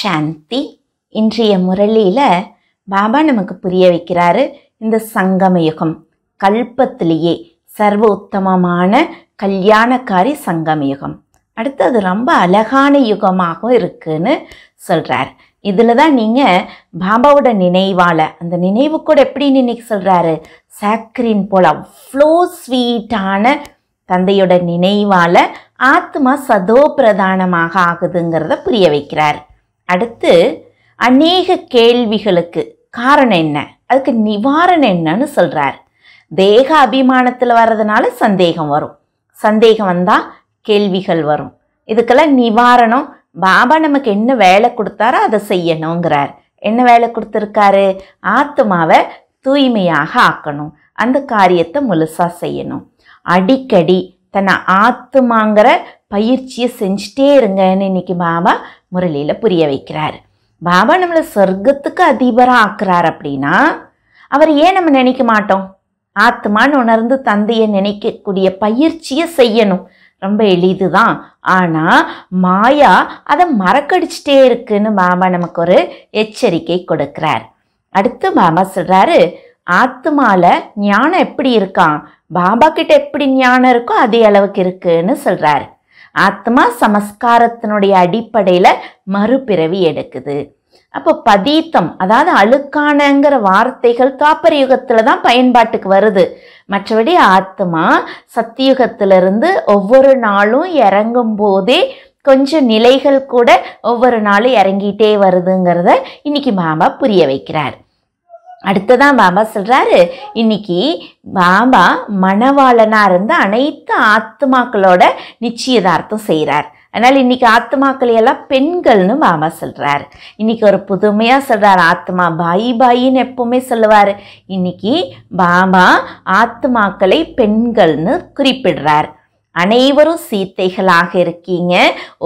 சாந்தி இன்றைய முரளியில் பாபா நமக்கு புரிய வைக்கிறாரு இந்த சங்கம யுகம் கல்பத்திலேயே சர்வ உத்தமமான கல்யாணக்காரி சங்கம யுகம் அடுத்தது ரொம்ப அழகான யுகமாகவும் இருக்குன்னு சொல்கிறார் இதில் தான் நீங்கள் பாபாவோட நினைவால் அந்த நினைவு கூட எப்படி நினைக்க சொல்கிறாரு சாக்ரின் போல் அவ்வளோ ஸ்வீட்டான தந்தையோட நினைவால் ஆத்மா சதோ பிரதானமாக ஆகுதுங்கிறத புரிய வைக்கிறார் அடுத்து அநேக கேள்விகளுக்கு காரணம் என்ன அதுக்கு நிவாரணம் என்னன்னு சொல்கிறார் தேக அபிமானத்தில் வர்றதுனால சந்தேகம் வரும் சந்தேகம் வந்தால் கேள்விகள் வரும் இதுக்கெல்லாம் நிவாரணம் பாபா நமக்கு என்ன வேலை கொடுத்தாரோ அதை செய்யணுங்கிறார் என்ன வேலை கொடுத்துருக்காரு ஆத்மாவை தூய்மையாக ஆக்கணும் அந்த காரியத்தை முழுசாக செய்யணும் அடிக்கடி தன்னை ஆத்துமாங்கிற பயிற்சியை செஞ்சுட்டே இருங்கன்னு இன்னைக்கு பாபா முரளியில் புரிய வைக்கிறார் பாபா நம்மளை சொர்க்கத்துக்கு அதிபராக ஆக்குறார் அப்படின்னா அவர் ஏன் நம்ம நினைக்க மாட்டோம் ஆத்மான்னு உணர்ந்து தந்தையை நினைக்கக்கூடிய பயிற்சியை செய்யணும் ரொம்ப எளிது தான் ஆனால் மாயா அதை மறக்கடிச்சிட்டே இருக்குன்னு பாபா நமக்கு ஒரு எச்சரிக்கை கொடுக்குறார் அடுத்து பாபா சொல்கிறாரு ஆத்மாவில் ஞானம் எப்படி இருக்கான் பாபா கிட்ட எப்படி ஞானம் இருக்கோ அதே அளவுக்கு இருக்குன்னு சொல்றாரு ஆத்மா சமஸ்காரத்தினுடைய அடிப்படையில மறுபிறவி எடுக்குது அப்போ பதீத்தம் அதாவது அழுக்கானங்கிற வார்த்தைகள் தாப்பர் யுகத்துல தான் பயன்பாட்டுக்கு வருது மற்றபடி ஆத்மா சத்தியுகத்திலிருந்து ஒவ்வொரு நாளும் இறங்கும் போதே கொஞ்சம் நிலைகள் கூட ஒவ்வொரு நாளும் இறங்கிட்டே வருதுங்கிறத இன்னைக்கு மாமா புரிய வைக்கிறார் அடுத்ததான் பாபா சொல்கிறாரு இன்னைக்கு பாபா மணவாளனாக இருந்து அனைத்து ஆத்மாக்களோட நிச்சயதார்த்தம் செய்கிறார் அதனால் இன்றைக்கி எல்லாம் பெண்கள்னு பாபா சொல்கிறார் இன்றைக்கி ஒரு புதுமையாக சொல்கிறார் ஆத்மா பாய் பாயின்னு எப்போவுமே சொல்லுவார் இன்றைக்கி பாபா ஆத்மாக்களை பெண்கள்னு குறிப்பிடுறார் அனைவரும் சீத்தைகளாக இருக்கீங்க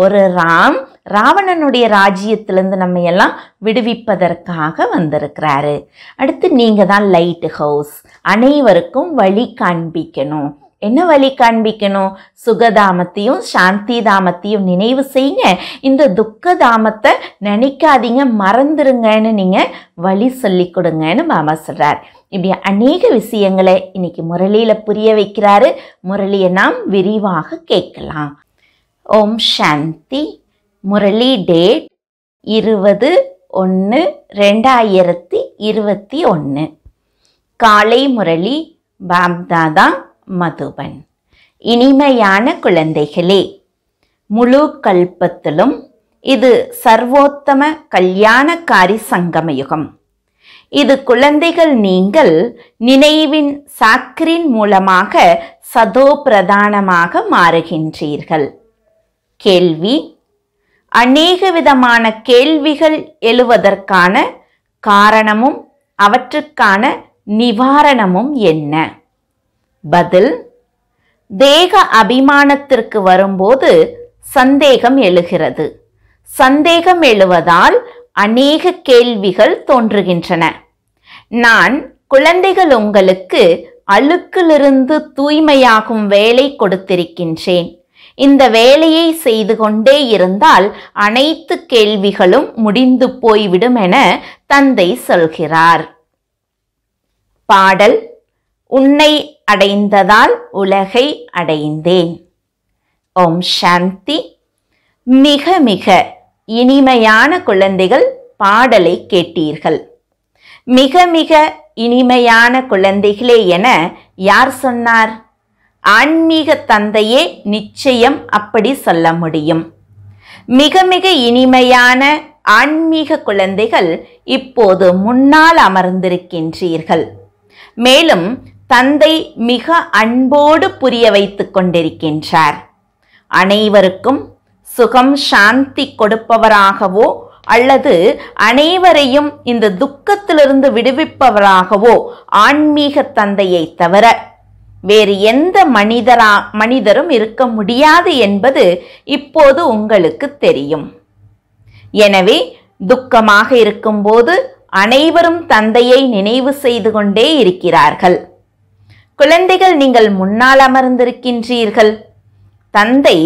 ஒரு ராம் ராவணனுடைய ராஜ்யத்திலேருந்து நம்ம எல்லாம் விடுவிப்பதற்காக வந்திருக்கிறாரு அடுத்து நீங்கள் தான் லைட் ஹவுஸ் அனைவருக்கும் வழி காண்பிக்கணும் என்ன வழி காண்பிக்கணும் சுகதாமத்தையும் சாந்தி தாமத்தையும் நினைவு செய்யுங்க இந்த துக்க தாமத்தை நினைக்காதீங்க மறந்துருங்கன்னு நீங்கள் வழி சொல்லி கொடுங்கன்னு மாமா சொல்கிறார் இப்படி அநேக விஷயங்களை இன்னைக்கு முரளியில் புரிய வைக்கிறாரு முரளியை நாம் விரிவாக கேட்கலாம் ஓம் சாந்தி முரளி டேட் இருபது ஒன்று ரெண்டாயிரத்தி இருபத்தி ஒன்று காலை முரளி பாப்தாதான் மதுபன் இனிமையான குழந்தைகளே முழு கல்பத்திலும் இது சர்வோத்தம கல்யாணக்காரி சங்கமயுகம் இது குழந்தைகள் நீங்கள் நினைவின் சாக்கரின் மூலமாக சதோ பிரதானமாக மாறுகின்றீர்கள் கேள்வி அநேக விதமான கேள்விகள் எழுவதற்கான காரணமும் அவற்றுக்கான நிவாரணமும் என்ன பதில் தேக அபிமானத்திற்கு வரும்போது சந்தேகம் எழுகிறது சந்தேகம் எழுவதால் அநேக கேள்விகள் தோன்றுகின்றன நான் குழந்தைகள் உங்களுக்கு அழுக்கிலிருந்து தூய்மையாகும் வேலை கொடுத்திருக்கின்றேன் இந்த வேலையை செய்து கொண்டே இருந்தால் அனைத்து கேள்விகளும் முடிந்து போய்விடும் என தந்தை சொல்கிறார் பாடல் உன்னை அடைந்ததால் உலகை அடைந்தேன் ஓம் சாந்தி மிக மிக இனிமையான குழந்தைகள் பாடலை கேட்டீர்கள் மிக மிக இனிமையான குழந்தைகளே என யார் சொன்னார் ஆன்மீக தந்தையே நிச்சயம் அப்படி சொல்ல முடியும் மிக மிக இனிமையான ஆன்மீக குழந்தைகள் இப்போது முன்னால் அமர்ந்திருக்கின்றீர்கள் மேலும் தந்தை மிக அன்போடு புரிய வைத்து கொண்டிருக்கின்றார் அனைவருக்கும் சுகம் சாந்தி கொடுப்பவராகவோ அல்லது அனைவரையும் இந்த துக்கத்திலிருந்து விடுவிப்பவராகவோ ஆன்மீக தந்தையை தவிர வேறு எந்த மனிதரா மனிதரும் இருக்க முடியாது என்பது இப்போது உங்களுக்கு தெரியும் எனவே துக்கமாக இருக்கும்போது அனைவரும் தந்தையை நினைவு செய்து கொண்டே இருக்கிறார்கள் குழந்தைகள் நீங்கள் முன்னால் அமர்ந்திருக்கின்றீர்கள் தந்தை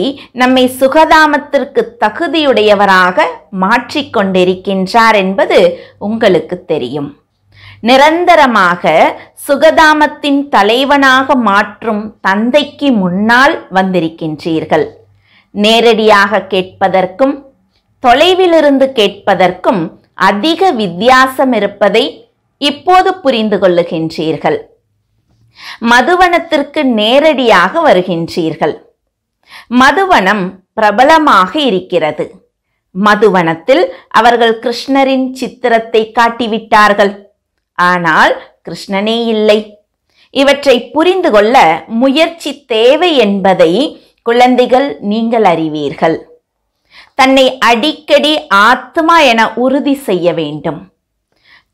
நம்மை சுகதாமத்திற்கு தகுதியுடையவராக மாற்றிக்கொண்டிருக்கின்றார் என்பது உங்களுக்கு தெரியும் நிரந்தரமாக சுகதாமத்தின் தலைவனாக மாற்றும் தந்தைக்கு முன்னால் வந்திருக்கின்றீர்கள் நேரடியாக கேட்பதற்கும் தொலைவிலிருந்து கேட்பதற்கும் அதிக வித்தியாசம் இருப்பதை இப்போது புரிந்து கொள்ளுகின்றீர்கள் மதுவனத்திற்கு நேரடியாக வருகின்றீர்கள் மதுவனம் பிரபலமாக இருக்கிறது மதுவனத்தில் அவர்கள் கிருஷ்ணரின் சித்திரத்தை காட்டிவிட்டார்கள் ஆனால் கிருஷ்ணனே இல்லை இவற்றை புரிந்து கொள்ள முயற்சி தேவை என்பதை குழந்தைகள் நீங்கள் அறிவீர்கள் தன்னை அடிக்கடி ஆத்மா என உறுதி செய்ய வேண்டும்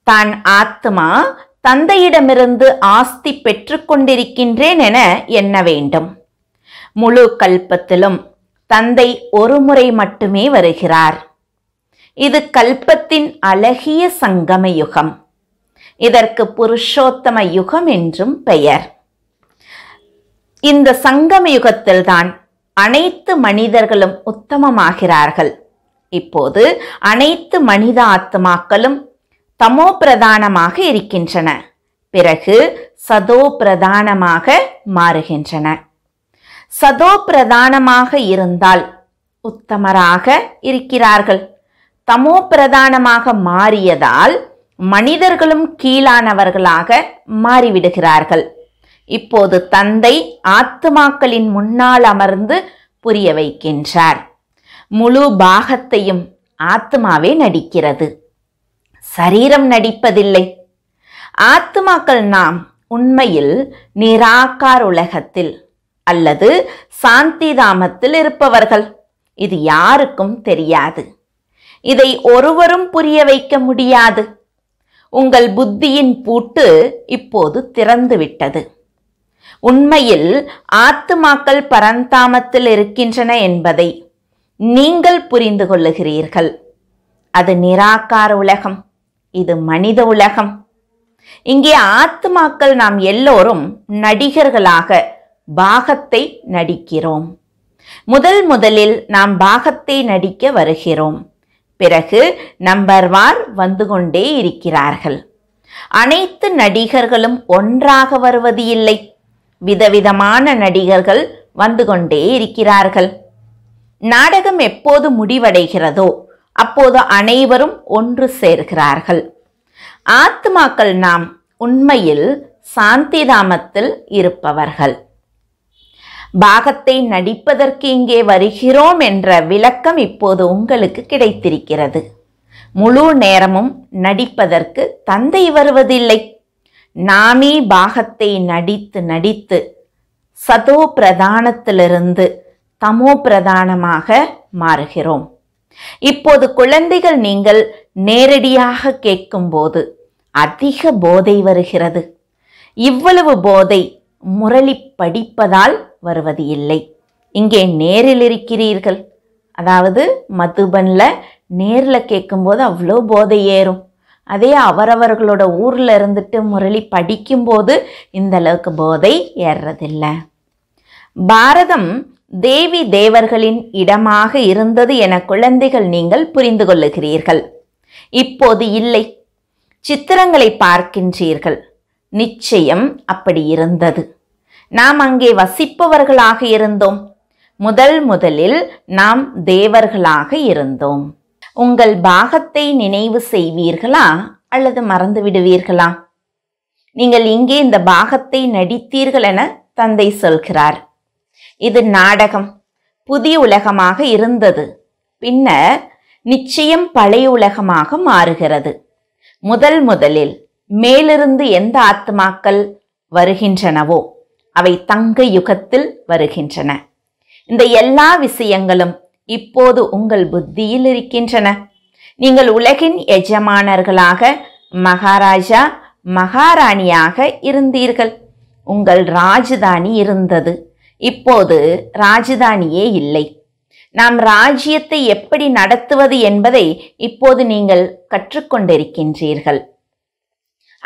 தான் ஆத்மா தந்தையிடமிருந்து ஆஸ்தி பெற்றுக்கொண்டிருக்கின்றேன் என எண்ண வேண்டும் முழு கல்பத்திலும் தந்தை ஒருமுறை மட்டுமே வருகிறார் இது கல்பத்தின் அழகிய சங்கம யுகம் இதற்கு புருஷோத்தம யுகம் என்றும் பெயர் இந்த சங்கம யுகத்தில்தான் அனைத்து மனிதர்களும் உத்தமமாகிறார்கள் இப்போது அனைத்து மனித ஆத்மாக்களும் தமோ பிரதானமாக இருக்கின்றன பிறகு சதோ பிரதானமாக மாறுகின்றன சதோ பிரதானமாக இருந்தால் உத்தமராக இருக்கிறார்கள் தமோ பிரதானமாக மாறியதால் மனிதர்களும் கீழானவர்களாக மாறிவிடுகிறார்கள் இப்போது தந்தை ஆத்துமாக்களின் முன்னால் அமர்ந்து புரிய வைக்கின்றார் முழு பாகத்தையும் ஆத்மாவே நடிக்கிறது சரீரம் நடிப்பதில்லை ஆத்மாக்கள் நாம் உண்மையில் நிராகார் உலகத்தில் அல்லது சாந்திதாமத்தில் இருப்பவர்கள் இது யாருக்கும் தெரியாது இதை ஒருவரும் புரிய வைக்க முடியாது உங்கள் புத்தியின் பூட்டு இப்போது திறந்துவிட்டது உண்மையில் ஆத்துமாக்கள் பரந்தாமத்தில் இருக்கின்றன என்பதை நீங்கள் புரிந்து கொள்ளுகிறீர்கள் அது நிராகார உலகம் இது மனித உலகம் இங்கே ஆத்மாக்கள் நாம் எல்லோரும் நடிகர்களாக பாகத்தை நடிக்கிறோம் முதல் முதலில் நாம் பாகத்தை நடிக்க வருகிறோம் பிறகு நம்பர் வார் வந்து கொண்டே இருக்கிறார்கள் அனைத்து நடிகர்களும் ஒன்றாக வருவது இல்லை விதவிதமான நடிகர்கள் வந்து கொண்டே இருக்கிறார்கள் நாடகம் எப்போது முடிவடைகிறதோ அப்போது அனைவரும் ஒன்று சேர்கிறார்கள் ஆத்மாக்கள் நாம் உண்மையில் சாந்திதாமத்தில் இருப்பவர்கள் பாகத்தை நடிப்பதற்கு இங்கே வருகிறோம் என்ற விளக்கம் இப்போது உங்களுக்கு கிடைத்திருக்கிறது முழு நேரமும் நடிப்பதற்கு தந்தை வருவதில்லை நாமே பாகத்தை நடித்து நடித்து சதோ பிரதானத்திலிருந்து தமோ பிரதானமாக மாறுகிறோம் இப்போது குழந்தைகள் நீங்கள் நேரடியாக கேட்கும்போது அதிக போதை வருகிறது இவ்வளவு போதை முரளி படிப்பதால் வருவது இல்லை இங்கே நேரில் இருக்கிறீர்கள் அதாவது மதுபனில் நேரில் கேட்கும்போது அவ்வளோ போதை ஏறும் அதே அவரவர்களோட ஊரில் இருந்துட்டு முரளி படிக்கும்போது இந்த அளவுக்கு போதை ஏறுறதில்லை பாரதம் தேவி தேவர்களின் இடமாக இருந்தது என குழந்தைகள் நீங்கள் புரிந்து கொள்ளுகிறீர்கள் இப்போது இல்லை சித்திரங்களை பார்க்கின்றீர்கள் நிச்சயம் அப்படி இருந்தது நாம் அங்கே வசிப்பவர்களாக இருந்தோம் முதல் முதலில் நாம் தேவர்களாக இருந்தோம் உங்கள் பாகத்தை நினைவு செய்வீர்களா அல்லது மறந்து விடுவீர்களா நீங்கள் இங்கே இந்த பாகத்தை நடித்தீர்கள் என தந்தை சொல்கிறார் இது நாடகம் புதிய உலகமாக இருந்தது பின்னர் நிச்சயம் பழைய உலகமாக மாறுகிறது முதல் முதலில் மேலிருந்து எந்த ஆத்மாக்கள் வருகின்றனவோ அவை தங்க யுகத்தில் வருகின்றன இந்த எல்லா விஷயங்களும் இப்போது உங்கள் புத்தியில் இருக்கின்றன நீங்கள் உலகின் எஜமானர்களாக மகாராஜா மகாராணியாக இருந்தீர்கள் உங்கள் ராஜதானி இருந்தது இப்போது ராஜதானியே இல்லை நாம் ராஜ்யத்தை எப்படி நடத்துவது என்பதை இப்போது நீங்கள் கற்றுக்கொண்டிருக்கின்றீர்கள்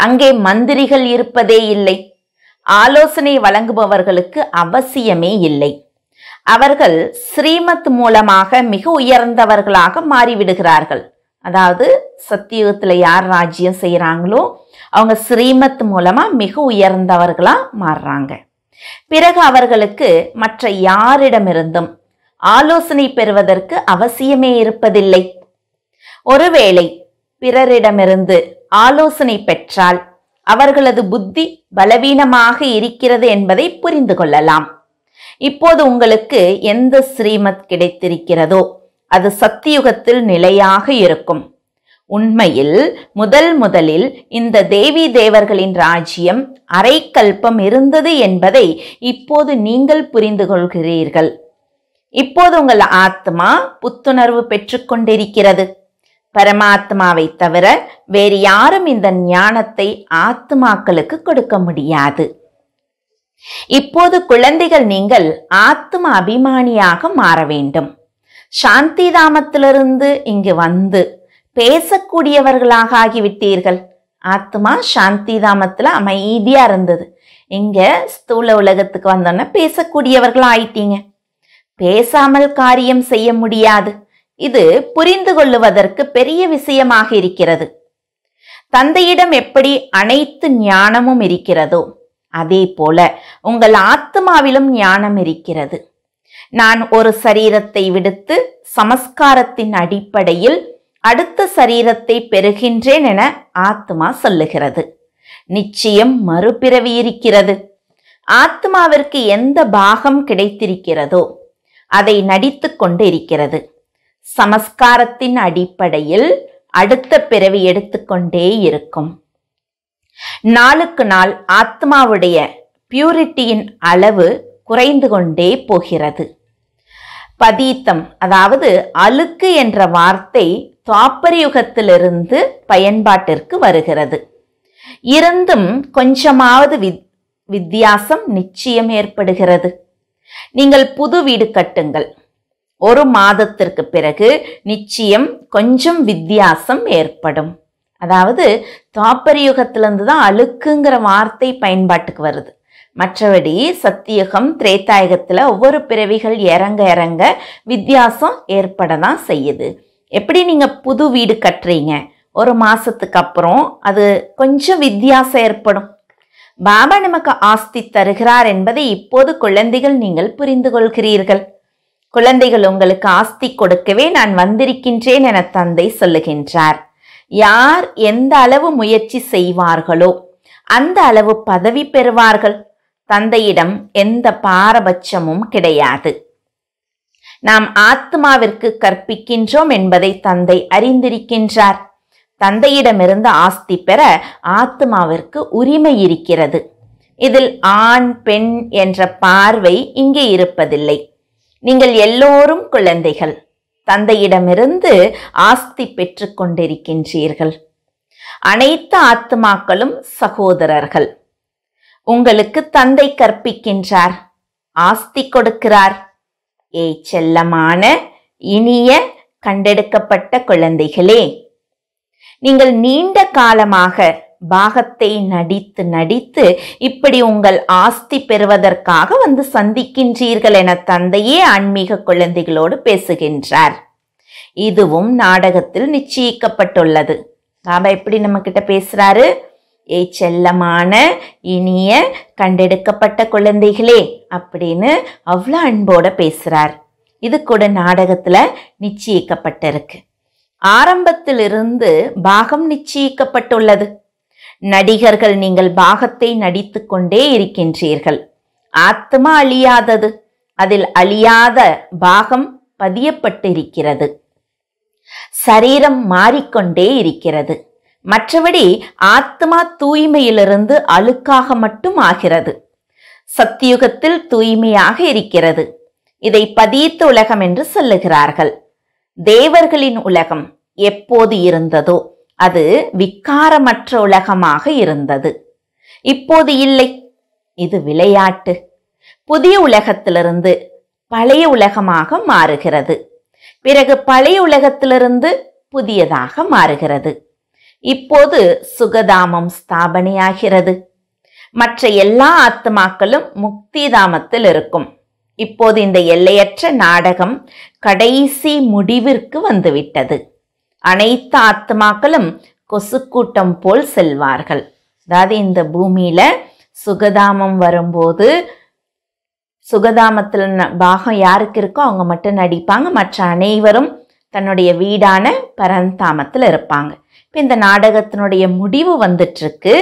அங்கே மந்திரிகள் இருப்பதே இல்லை ஆலோசனை வழங்குபவர்களுக்கு அவசியமே இல்லை அவர்கள் ஸ்ரீமத் மூலமாக மிக உயர்ந்தவர்களாக மாறிவிடுகிறார்கள் அதாவது சத்தியுகத்தில் யார் ராஜ்யம் செய்கிறாங்களோ அவங்க ஸ்ரீமத் மூலமாக மிக உயர்ந்தவர்களாக மாறுறாங்க பிறகு அவர்களுக்கு மற்ற யாரிடமிருந்தும் ஆலோசனை பெறுவதற்கு அவசியமே இருப்பதில்லை ஒருவேளை பிறரிடமிருந்து ஆலோசனை பெற்றால் அவர்களது புத்தி பலவீனமாக இருக்கிறது என்பதை புரிந்து கொள்ளலாம் இப்போது உங்களுக்கு எந்த ஸ்ரீமத் கிடைத்திருக்கிறதோ அது சத்தியுகத்தில் நிலையாக இருக்கும் உண்மையில் முதல் முதலில் இந்த தேவி தேவர்களின் ராஜ்யம் அரைக்கல்பம் இருந்தது என்பதை இப்போது நீங்கள் புரிந்து கொள்கிறீர்கள் இப்போது உங்கள் ஆத்மா புத்துணர்வு பெற்றுக்கொண்டிருக்கிறது பரமாத்மாவை தவிர வேறு யாரும் இந்த ஞானத்தை ஆத்மாக்களுக்கு கொடுக்க முடியாது இப்போது குழந்தைகள் நீங்கள் ஆத்ம அபிமானியாக மாற வேண்டும் சாந்தி தாமத்திலிருந்து இங்கு வந்து பேசக்கூடியவர்களாக ஆகிவிட்டீர்கள் ஆத்மா சாந்தி தாமத்தில் அமைதியாக இருந்தது இங்கே ஸ்தூல உலகத்துக்கு வந்தோன்னே பேசக்கூடியவர்கள் ஆயிட்டீங்க பேசாமல் காரியம் செய்ய முடியாது இது புரிந்து கொள்ளுவதற்கு பெரிய விஷயமாக இருக்கிறது தந்தையிடம் எப்படி அனைத்து ஞானமும் இருக்கிறதோ அதே போல உங்கள் ஆத்மாவிலும் ஞானம் இருக்கிறது நான் ஒரு சரீரத்தை விடுத்து சமஸ்காரத்தின் அடிப்படையில் அடுத்த சரீரத்தை பெறுகின்றேன் என ஆத்மா சொல்லுகிறது நிச்சயம் மறுபிறவி இருக்கிறது ஆத்மாவிற்கு எந்த பாகம் கிடைத்திருக்கிறதோ அதை நடித்து கொண்டு இருக்கிறது சமஸ்காரத்தின் அடிப்படையில் அடுத்த பிறவி எடுத்துக்கொண்டே இருக்கும் நாளுக்கு நாள் ஆத்மாவுடைய பியூரிட்டியின் அளவு குறைந்து கொண்டே போகிறது பதீத்தம் அதாவது அழுக்கு என்ற வார்த்தை துவாப்பரயுகத்திலிருந்து பயன்பாட்டிற்கு வருகிறது இருந்தும் கொஞ்சமாவது வித் வித்தியாசம் நிச்சயம் ஏற்படுகிறது நீங்கள் புது வீடு கட்டுங்கள் ஒரு மாதத்திற்கு பிறகு நிச்சயம் கொஞ்சம் வித்தியாசம் ஏற்படும் அதாவது துவாப்பரயுகத்திலிருந்து தான் அழுக்குங்கிற வார்த்தை பயன்பாட்டுக்கு வருது மற்றபடி சத்தியகம் திரேத்தாயகத்தில் ஒவ்வொரு பிறவிகள் இறங்க இறங்க வித்தியாசம் ஏற்பட தான் செய்யுது எப்படி நீங்கள் புது வீடு கட்டுறீங்க ஒரு மாதத்துக்கு அப்புறம் அது கொஞ்சம் வித்தியாசம் ஏற்படும் பாபா நமக்கு ஆஸ்தி தருகிறார் என்பதை இப்போது குழந்தைகள் நீங்கள் புரிந்து கொள்கிறீர்கள் குழந்தைகள் உங்களுக்கு ஆஸ்தி கொடுக்கவே நான் வந்திருக்கின்றேன் என தந்தை சொல்லுகின்றார் யார் எந்த அளவு முயற்சி செய்வார்களோ அந்த அளவு பதவி பெறுவார்கள் தந்தையிடம் எந்த பாரபட்சமும் கிடையாது நாம் ஆத்மாவிற்கு கற்பிக்கின்றோம் என்பதை தந்தை அறிந்திருக்கின்றார் தந்தையிடமிருந்து ஆஸ்தி பெற ஆத்மாவிற்கு உரிமை இருக்கிறது இதில் ஆண் பெண் என்ற பார்வை இங்கே இருப்பதில்லை நீங்கள் எல்லோரும் குழந்தைகள் தந்தையிடமிருந்து ஆஸ்தி பெற்று கொண்டிருக்கின்றீர்கள் அனைத்து ஆத்மாக்களும் சகோதரர்கள் உங்களுக்கு தந்தை கற்பிக்கின்றார் ஆஸ்தி கொடுக்கிறார் ஏ செல்லமான இனிய கண்டெடுக்கப்பட்ட குழந்தைகளே நீங்கள் நீண்ட காலமாக பாகத்தை நடித்து நடித்து இப்படி உங்கள் ஆஸ்தி பெறுவதற்காக வந்து சந்திக்கின்றீர்கள் என தந்தையே ஆன்மீக குழந்தைகளோடு பேசுகின்றார் இதுவும் நாடகத்தில் நிச்சயிக்கப்பட்டுள்ளது பாபா எப்படி நம்ம கிட்ட பேசுறாரு ஏ செல்லமான இனிய கண்டெடுக்கப்பட்ட குழந்தைகளே அப்படின்னு அவ்வளோ அன்போட பேசுகிறார் இது கூட நாடகத்தில் நிச்சயிக்கப்பட்டிருக்கு ஆரம்பத்திலிருந்து பாகம் நிச்சயிக்கப்பட்டுள்ளது நடிகர்கள் நீங்கள் பாகத்தை நடித்து கொண்டே இருக்கின்றீர்கள் ஆத்மா அழியாதது அதில் அழியாத பாகம் பதியப்பட்டிருக்கிறது சரீரம் மாறிக்கொண்டே இருக்கிறது மற்றபடி ஆத்மா தூய்மையிலிருந்து அழுக்காக மட்டும் ஆகிறது சத்தியுகத்தில் தூய்மையாக இருக்கிறது இதை பதீத்த உலகம் என்று சொல்லுகிறார்கள் தேவர்களின் உலகம் எப்போது இருந்ததோ அது விக்காரமற்ற உலகமாக இருந்தது இப்போது இல்லை இது விளையாட்டு புதிய உலகத்திலிருந்து பழைய உலகமாக மாறுகிறது பிறகு பழைய உலகத்திலிருந்து புதியதாக மாறுகிறது இப்போது சுகதாமம் ஸ்தாபனையாகிறது மற்ற எல்லா ஆத்மாக்களும் முக்திதாமத்தில் இருக்கும் இப்போது இந்த எல்லையற்ற நாடகம் கடைசி முடிவிற்கு வந்துவிட்டது அனைத்து ஆத்மாக்களும் கொசுக்கூட்டம் போல் செல்வார்கள் அதாவது இந்த பூமியில சுகதாமம் வரும்போது சுகதாமத்தில் பாகம் யாருக்கு இருக்கோ அவங்க மட்டும் நடிப்பாங்க மற்ற அனைவரும் தன்னுடைய வீடான பரந்தாமத்தில் இருப்பாங்க இப்போ இந்த நாடகத்தினுடைய முடிவு வந்துட்டுருக்கு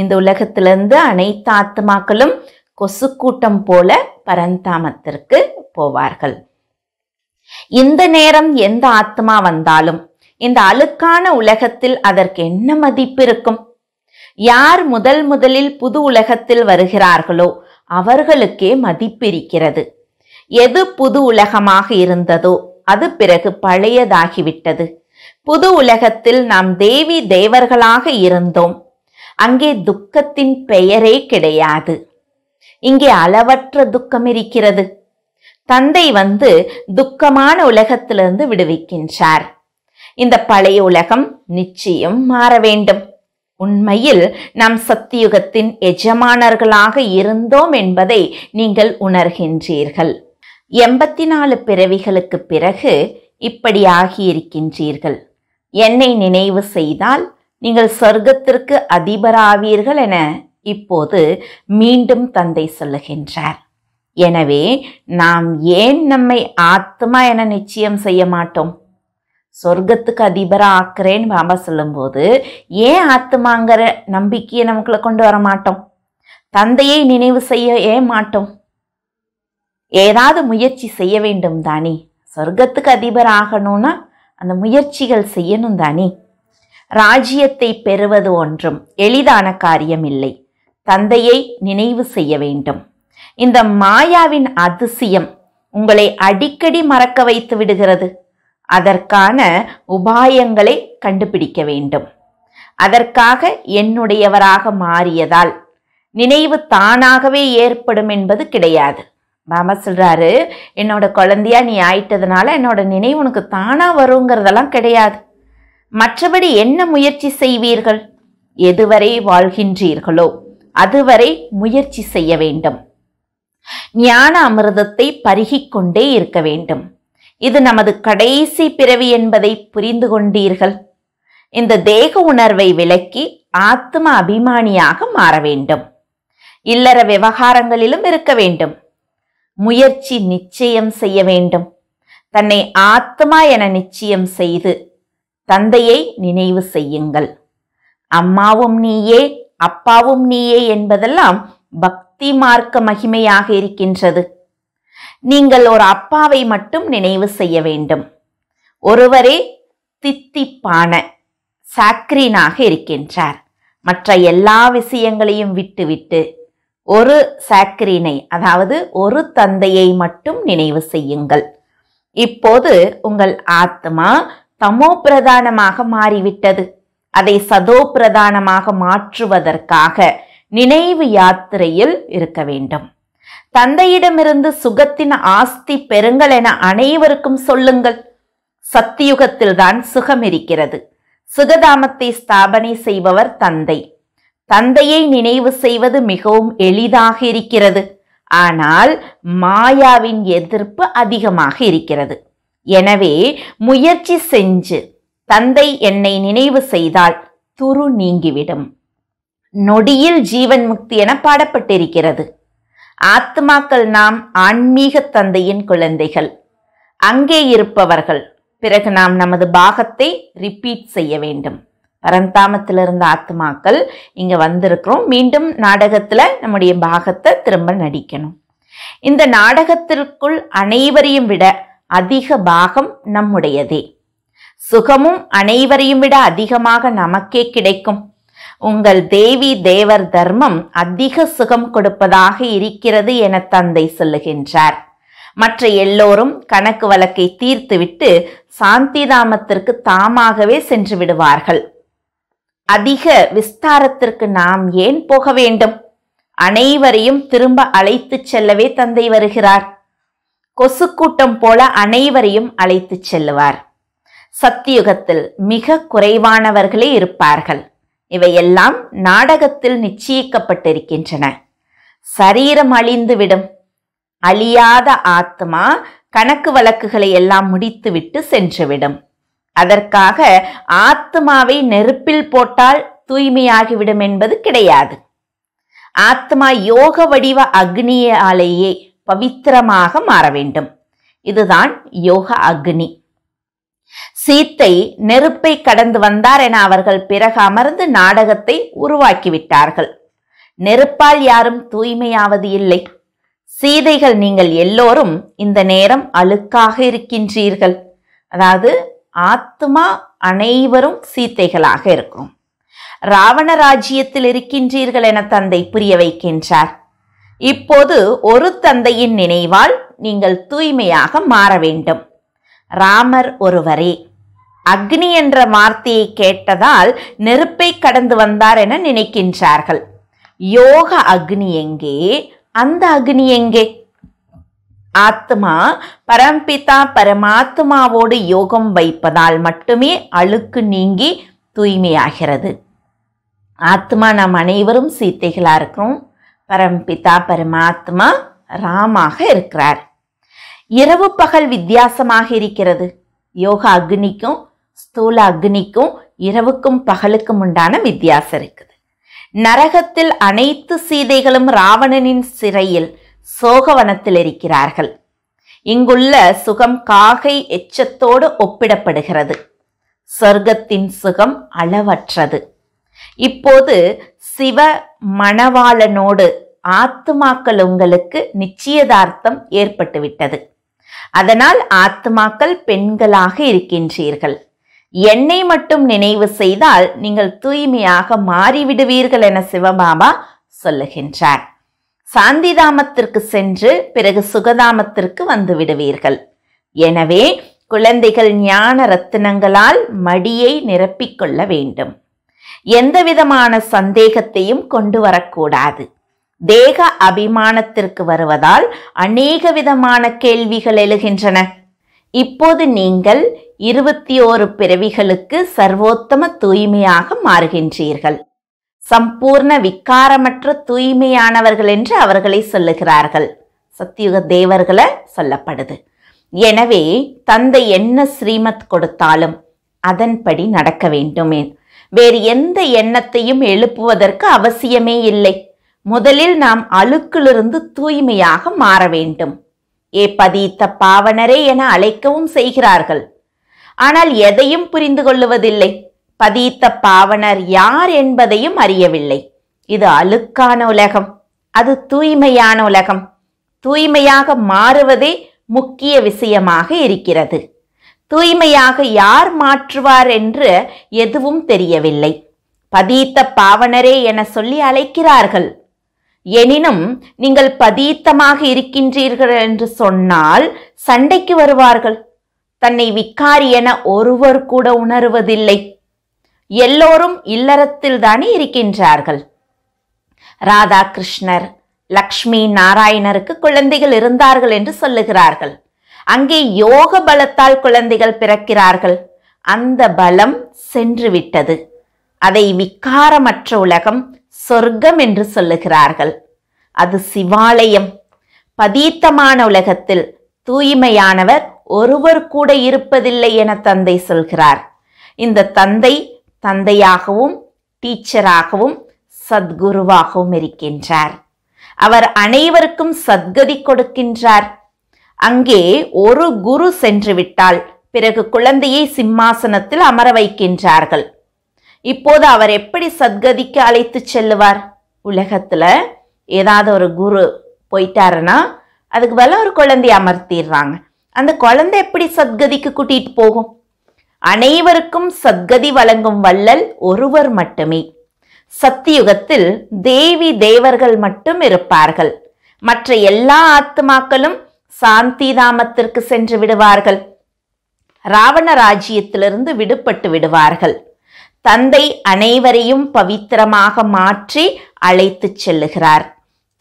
இந்த உலகத்திலேருந்து அனைத்து ஆத்மாக்களும் கொசு கூட்டம் போல பரந்தாமத்திற்கு போவார்கள் இந்த நேரம் எந்த ஆத்மா வந்தாலும் இந்த அழுக்கான உலகத்தில் அதற்கு என்ன மதிப்பு இருக்கும் யார் முதல் முதலில் புது உலகத்தில் வருகிறார்களோ அவர்களுக்கே மதிப்பிருக்கிறது எது புது உலகமாக இருந்ததோ அது பிறகு பழையதாகிவிட்டது புது உலகத்தில் நாம் தேவி தேவர்களாக இருந்தோம் அங்கே துக்கத்தின் பெயரே கிடையாது இங்கே அளவற்ற துக்கம் இருக்கிறது தந்தை வந்து துக்கமான உலகத்திலிருந்து விடுவிக்கின்றார் இந்த பழைய உலகம் நிச்சயம் மாற வேண்டும் உண்மையில் நாம் சத்தியுகத்தின் எஜமானர்களாக இருந்தோம் என்பதை நீங்கள் உணர்கின்றீர்கள் எண்பத்தி நாலு பிறவிகளுக்கு பிறகு இப்படியாகி இருக்கின்றீர்கள் என்னை நினைவு செய்தால் நீங்கள் சொர்க்கத்திற்கு அதிபராவீர்கள் என இப்போது மீண்டும் தந்தை சொல்லுகின்றார் எனவே நாம் ஏன் நம்மை ஆத்மா என நிச்சயம் செய்ய மாட்டோம் சொர்க்கத்துக்கு அதிபராக ஆக்குறேன்னு பாபா சொல்லும்போது ஏன் ஆத்மாங்கிற நம்பிக்கையை நமக்குள்ள கொண்டு வர மாட்டோம் தந்தையை நினைவு செய்ய ஏன் மாட்டோம் ஏதாவது முயற்சி செய்ய வேண்டும் தானே சொர்க்கத்துக்கு அதிபர் ஆகணும்னா அந்த முயற்சிகள் செய்யணும் தானே ராஜ்யத்தை பெறுவது ஒன்றும் எளிதான காரியம் இல்லை தந்தையை நினைவு செய்ய வேண்டும் இந்த மாயாவின் அதிசயம் உங்களை அடிக்கடி மறக்க வைத்து விடுகிறது அதற்கான உபாயங்களை கண்டுபிடிக்க வேண்டும் அதற்காக என்னுடையவராக மாறியதால் நினைவு தானாகவே ஏற்படும் என்பது கிடையாது மாமா சொல்கிறாரு என்னோட குழந்தையா நீ ஆயிட்டதுனால என்னோட நினைவு உனக்கு தானாக வருங்கிறதெல்லாம் கிடையாது மற்றபடி என்ன முயற்சி செய்வீர்கள் எதுவரை வாழ்கின்றீர்களோ அதுவரை முயற்சி செய்ய வேண்டும் ஞான அமிர்தத்தை பருகிக்கொண்டே இருக்க வேண்டும் இது நமது கடைசி பிறவி என்பதை புரிந்து கொண்டீர்கள் இந்த தேக உணர்வை விலக்கி ஆத்ம அபிமானியாக மாற வேண்டும் இல்லற விவகாரங்களிலும் இருக்க வேண்டும் முயற்சி நிச்சயம் செய்ய வேண்டும் தன்னை ஆத்மா என நிச்சயம் செய்து தந்தையை நினைவு செய்யுங்கள் அம்மாவும் நீயே அப்பாவும் நீயே என்பதெல்லாம் பக்தி மார்க்க மகிமையாக இருக்கின்றது நீங்கள் ஒரு அப்பாவை மட்டும் நினைவு செய்ய வேண்டும் ஒருவரே தித்திப்பான சாக்ரீனாக இருக்கின்றார் மற்ற எல்லா விஷயங்களையும் விட்டுவிட்டு ஒரு சாக்கரினை அதாவது ஒரு தந்தையை மட்டும் நினைவு செய்யுங்கள் இப்போது உங்கள் ஆத்மா தமோ பிரதானமாக மாறிவிட்டது அதை சதோ பிரதானமாக மாற்றுவதற்காக நினைவு யாத்திரையில் இருக்க வேண்டும் தந்தையிடமிருந்து சுகத்தின் ஆஸ்தி பெறுங்கள் என அனைவருக்கும் சொல்லுங்கள் சத்தியுகத்தில்தான் சுகம் இருக்கிறது சுகதாமத்தை ஸ்தாபனை செய்பவர் தந்தை தந்தையை நினைவு செய்வது மிகவும் எளிதாக இருக்கிறது ஆனால் மாயாவின் எதிர்ப்பு அதிகமாக இருக்கிறது எனவே முயற்சி செஞ்சு தந்தை என்னை நினைவு செய்தால் துரு நீங்கிவிடும் நொடியில் ஜீவன் முக்தி என பாடப்பட்டிருக்கிறது ஆத்மாக்கள் நாம் ஆன்மீக தந்தையின் குழந்தைகள் அங்கே இருப்பவர்கள் பிறகு நாம் நமது பாகத்தை ரிப்பீட் செய்ய வேண்டும் ரந்தாமத்தில் இருந்த ஆத்மாக்கள் இங்கே வந்திருக்கிறோம் மீண்டும் நாடகத்தில் நம்முடைய பாகத்தை திரும்ப நடிக்கணும் இந்த நாடகத்திற்குள் அனைவரையும் விட அதிக பாகம் நம்முடையதே சுகமும் அனைவரையும் விட அதிகமாக நமக்கே கிடைக்கும் உங்கள் தேவி தேவர் தர்மம் அதிக சுகம் கொடுப்பதாக இருக்கிறது என தந்தை சொல்லுகின்றார் மற்ற எல்லோரும் கணக்கு வழக்கை தீர்த்துவிட்டு சாந்திதாமத்திற்கு தாமாகவே சென்று விடுவார்கள் அதிக விஸ்தாரத்திற்கு நாம் ஏன் போக வேண்டும் அனைவரையும் திரும்ப அழைத்துச் செல்லவே தந்தை வருகிறார் கொசு கூட்டம் போல அனைவரையும் அழைத்துச் செல்லுவார் சத்தியுகத்தில் மிக குறைவானவர்களே இருப்பார்கள் இவையெல்லாம் நாடகத்தில் நிச்சயிக்கப்பட்டிருக்கின்றன சரீரம் அழிந்துவிடும் அழியாத ஆத்மா கணக்கு வழக்குகளை எல்லாம் முடித்துவிட்டு சென்றுவிடும் அதற்காக ஆத்மாவை நெருப்பில் போட்டால் தூய்மையாகிவிடும் என்பது கிடையாது ஆத்மா யோக வடிவ அக்னியாலேயே பவித்திரமாக மாற வேண்டும் இதுதான் யோக அக்னி சீத்தை நெருப்பை கடந்து வந்தார் என அவர்கள் பிறகு அமர்ந்து நாடகத்தை உருவாக்கிவிட்டார்கள் நெருப்பால் யாரும் தூய்மையாவது இல்லை சீதைகள் நீங்கள் எல்லோரும் இந்த நேரம் அழுக்காக இருக்கின்றீர்கள் அதாவது ஆத்மா அனைவரும் சீத்தைகளாக இருக்கும் ராவண ராஜ்யத்தில் இருக்கின்றீர்கள் என தந்தை புரிய வைக்கின்றார் இப்போது ஒரு தந்தையின் நினைவால் நீங்கள் தூய்மையாக மாற வேண்டும் ராமர் ஒருவரே அக்னி என்ற வார்த்தையை கேட்டதால் நெருப்பை கடந்து வந்தார் என நினைக்கின்றார்கள் யோக அக்னி எங்கே அந்த அக்னி எங்கே ஆத்மா பரம்பிதா பரமாத்மாவோடு யோகம் வைப்பதால் மட்டுமே அழுக்கு நீங்கி தூய்மையாகிறது ஆத்மா நாம் அனைவரும் சீத்தைகளாக இருக்கிறோம் பரம்பிதா பரமாத்மா ராமாக இருக்கிறார் இரவு பகல் வித்தியாசமாக இருக்கிறது யோக அக்னிக்கும் ஸ்தூல அக்னிக்கும் இரவுக்கும் பகலுக்கும் உண்டான வித்தியாசம் இருக்குது நரகத்தில் அனைத்து சீதைகளும் ராவணனின் சிறையில் சோகவனத்தில் இருக்கிறார்கள் இங்குள்ள சுகம் காகை எச்சத்தோடு ஒப்பிடப்படுகிறது சொர்க்கத்தின் சுகம் அளவற்றது இப்போது சிவ மணவாளனோடு ஆத்துமாக்கள் உங்களுக்கு நிச்சயதார்த்தம் ஏற்பட்டுவிட்டது அதனால் ஆத்துமாக்கள் பெண்களாக இருக்கின்றீர்கள் என்னை மட்டும் நினைவு செய்தால் நீங்கள் தூய்மையாக மாறிவிடுவீர்கள் என சிவபாபா சொல்லுகின்றார் சாந்திதாமத்திற்கு சென்று பிறகு சுகதாமத்திற்கு வந்து விடுவீர்கள் எனவே குழந்தைகள் ஞான ரத்தினங்களால் மடியை நிரப்பிக்கொள்ள வேண்டும் எந்தவிதமான சந்தேகத்தையும் கொண்டு வரக்கூடாது தேக அபிமானத்திற்கு வருவதால் அநேக விதமான கேள்விகள் எழுகின்றன இப்போது நீங்கள் இருபத்தி ஓரு பிறவிகளுக்கு சர்வோத்தம தூய்மையாக மாறுகின்றீர்கள் சம்பூர்ண விக்காரமற்ற தூய்மையானவர்கள் என்று அவர்களை சொல்லுகிறார்கள் சத்தியுக தேவர்களை சொல்லப்படுது எனவே தந்தை என்ன ஸ்ரீமத் கொடுத்தாலும் அதன்படி நடக்க வேண்டுமே வேறு எந்த எண்ணத்தையும் எழுப்புவதற்கு அவசியமே இல்லை முதலில் நாம் அழுக்கிலிருந்து தூய்மையாக மாற வேண்டும் ஏ பதீத்த பாவனரே என அழைக்கவும் செய்கிறார்கள் ஆனால் எதையும் புரிந்து கொள்ளுவதில்லை பதீத்த பாவனர் யார் என்பதையும் அறியவில்லை இது அழுக்கான உலகம் அது தூய்மையான உலகம் தூய்மையாக மாறுவதே முக்கிய விஷயமாக இருக்கிறது தூய்மையாக யார் மாற்றுவார் என்று எதுவும் தெரியவில்லை பதீத்த பாவனரே என சொல்லி அழைக்கிறார்கள் எனினும் நீங்கள் பதீத்தமாக இருக்கின்றீர்கள் என்று சொன்னால் சண்டைக்கு வருவார்கள் தன்னை விக்காரி என ஒருவர் கூட உணருவதில்லை எல்லோரும் இல்லறத்தில் தானே இருக்கின்றார்கள் ராதாகிருஷ்ணர் லக்ஷ்மி நாராயணருக்கு குழந்தைகள் இருந்தார்கள் என்று சொல்லுகிறார்கள் அங்கே யோக பலத்தால் குழந்தைகள் பிறக்கிறார்கள் அந்த பலம் சென்று விட்டது அதை விக்காரமற்ற உலகம் சொர்க்கம் என்று சொல்லுகிறார்கள் அது சிவாலயம் பதீத்தமான உலகத்தில் தூய்மையானவர் ஒருவர் கூட இருப்பதில்லை என தந்தை சொல்கிறார் இந்த தந்தை தந்தையாகவும் டீச்சராகவும் சத்குருவாகவும் இருக்கின்றார் அவர் அனைவருக்கும் சத்கதி கொடுக்கின்றார் அங்கே ஒரு குரு சென்று விட்டால் பிறகு குழந்தையை சிம்மாசனத்தில் அமர வைக்கின்றார்கள் இப்போது அவர் எப்படி சத்கதிக்கு அழைத்து செல்லுவார் உலகத்தில் ஏதாவது ஒரு குரு போயிட்டாருன்னா அதுக்கு வேலை ஒரு குழந்தைய அமர்த்திடுறாங்க அந்த குழந்தை எப்படி சத்கதிக்கு கூட்டிகிட்டு போகும் அனைவருக்கும் சத்கதி வழங்கும் வள்ளல் ஒருவர் மட்டுமே சத்தியுகத்தில் தேவி தேவர்கள் மட்டும் இருப்பார்கள் மற்ற எல்லா ஆத்மாக்களும் சாந்தி தாமத்திற்கு சென்று விடுவார்கள் ராவண ராஜ்யத்திலிருந்து விடுபட்டு விடுவார்கள் தந்தை அனைவரையும் பவித்திரமாக மாற்றி அழைத்துச் செல்லுகிறார்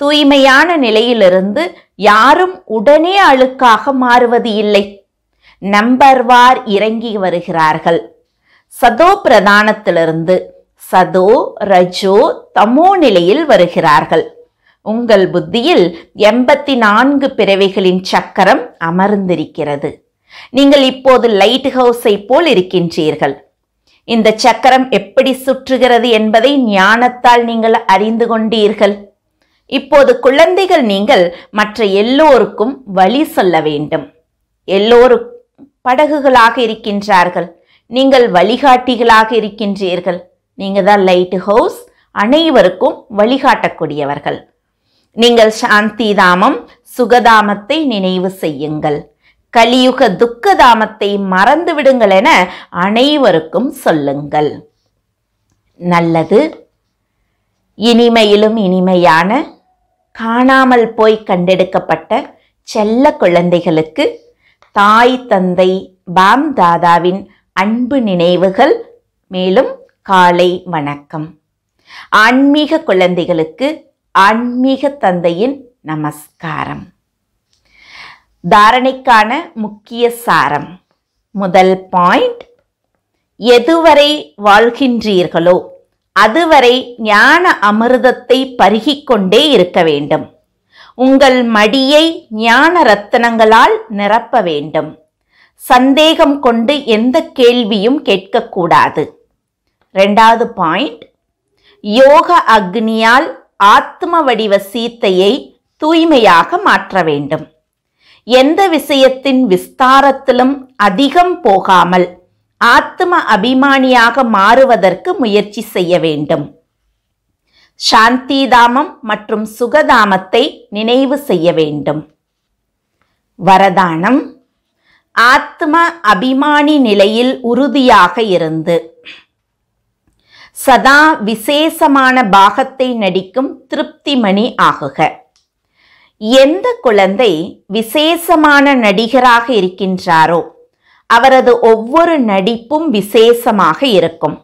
தூய்மையான நிலையிலிருந்து யாரும் உடனே அழுக்காக மாறுவது இல்லை நம்பர்வார் இறங்கி வருகிறார்கள் சதோ பிரதானத்திலிருந்து சதோ ரஜோ தமோ நிலையில் வருகிறார்கள் உங்கள் புத்தியில் எண்பத்தி நான்கு பிறவைகளின் சக்கரம் அமர்ந்திருக்கிறது நீங்கள் இப்போது லைட் ஹவுஸை போல் இருக்கின்றீர்கள் இந்த சக்கரம் எப்படி சுற்றுகிறது என்பதை ஞானத்தால் நீங்கள் அறிந்து கொண்டீர்கள் இப்போது குழந்தைகள் நீங்கள் மற்ற எல்லோருக்கும் வழி சொல்ல வேண்டும் எல்லோருக்கும் படகுகளாக இருக்கின்றார்கள் நீங்கள் வழிகாட்டிகளாக இருக்கின்றீர்கள் நீங்கள் தான் லைட் ஹவுஸ் அனைவருக்கும் வழிகாட்டக்கூடியவர்கள் நீங்கள் சாந்தி தாமம் சுகதாமத்தை நினைவு செய்யுங்கள் கலியுக துக்கதாமத்தை மறந்து விடுங்கள் என அனைவருக்கும் சொல்லுங்கள் நல்லது இனிமையிலும் இனிமையான காணாமல் போய் கண்டெடுக்கப்பட்ட செல்ல குழந்தைகளுக்கு தாய் தந்தை பாம் தாதாவின் அன்பு நினைவுகள் மேலும் காலை வணக்கம் ஆன்மீக குழந்தைகளுக்கு ஆன்மீக தந்தையின் நமஸ்காரம் தாரணைக்கான முக்கிய சாரம் முதல் பாயிண்ட் எதுவரை வாழ்கின்றீர்களோ அதுவரை ஞான அமிர்தத்தை பருகிக்கொண்டே இருக்க வேண்டும் உங்கள் மடியை ஞான ரத்தனங்களால் நிரப்ப வேண்டும் சந்தேகம் கொண்டு எந்த கேள்வியும் கேட்கக்கூடாது ரெண்டாவது பாயிண்ட் யோக அக்னியால் ஆத்ம வடிவ சீத்தையை தூய்மையாக மாற்ற வேண்டும் எந்த விஷயத்தின் விஸ்தாரத்திலும் அதிகம் போகாமல் ஆத்ம அபிமானியாக மாறுவதற்கு முயற்சி செய்ய வேண்டும் சாந்திதாமம் மற்றும் சுகதாமத்தை நினைவு செய்ய வேண்டும் வரதானம் ஆத்ம அபிமானி நிலையில் உறுதியாக இருந்து சதா விசேஷமான பாகத்தை நடிக்கும் திருப்திமணி ஆகுக எந்த குழந்தை விசேஷமான நடிகராக இருக்கின்றாரோ அவரது ஒவ்வொரு நடிப்பும் விசேஷமாக இருக்கும்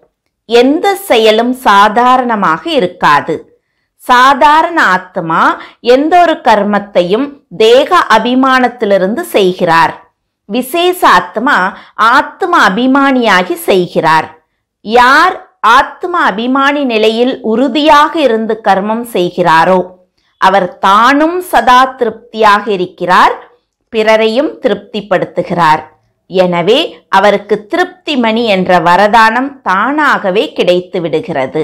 எந்த செயலும் சாதாரணமாக இருக்காது சாதாரண ஆத்மா எந்த ஒரு கர்மத்தையும் தேக அபிமானத்திலிருந்து செய்கிறார் விசேஷ ஆத்மா ஆத்ம அபிமானியாகி செய்கிறார் யார் ஆத்ம அபிமானி நிலையில் உறுதியாக இருந்து கர்மம் செய்கிறாரோ அவர் தானும் சதா திருப்தியாக இருக்கிறார் பிறரையும் திருப்திப்படுத்துகிறார் எனவே அவருக்கு திருப்திமணி என்ற வரதானம் தானாகவே கிடைத்து விடுகிறது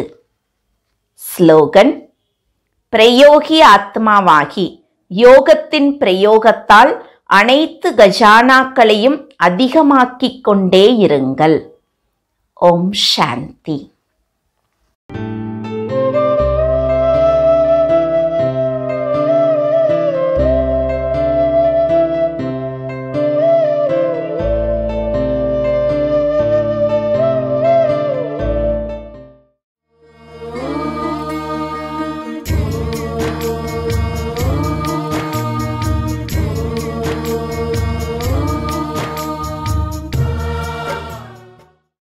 ஸ்லோகன் பிரயோகி ஆத்மாவாகி யோகத்தின் பிரயோகத்தால் அனைத்து கஜானாக்களையும் அதிகமாக்கிக் கொண்டே இருங்கள் ஓம் சாந்தி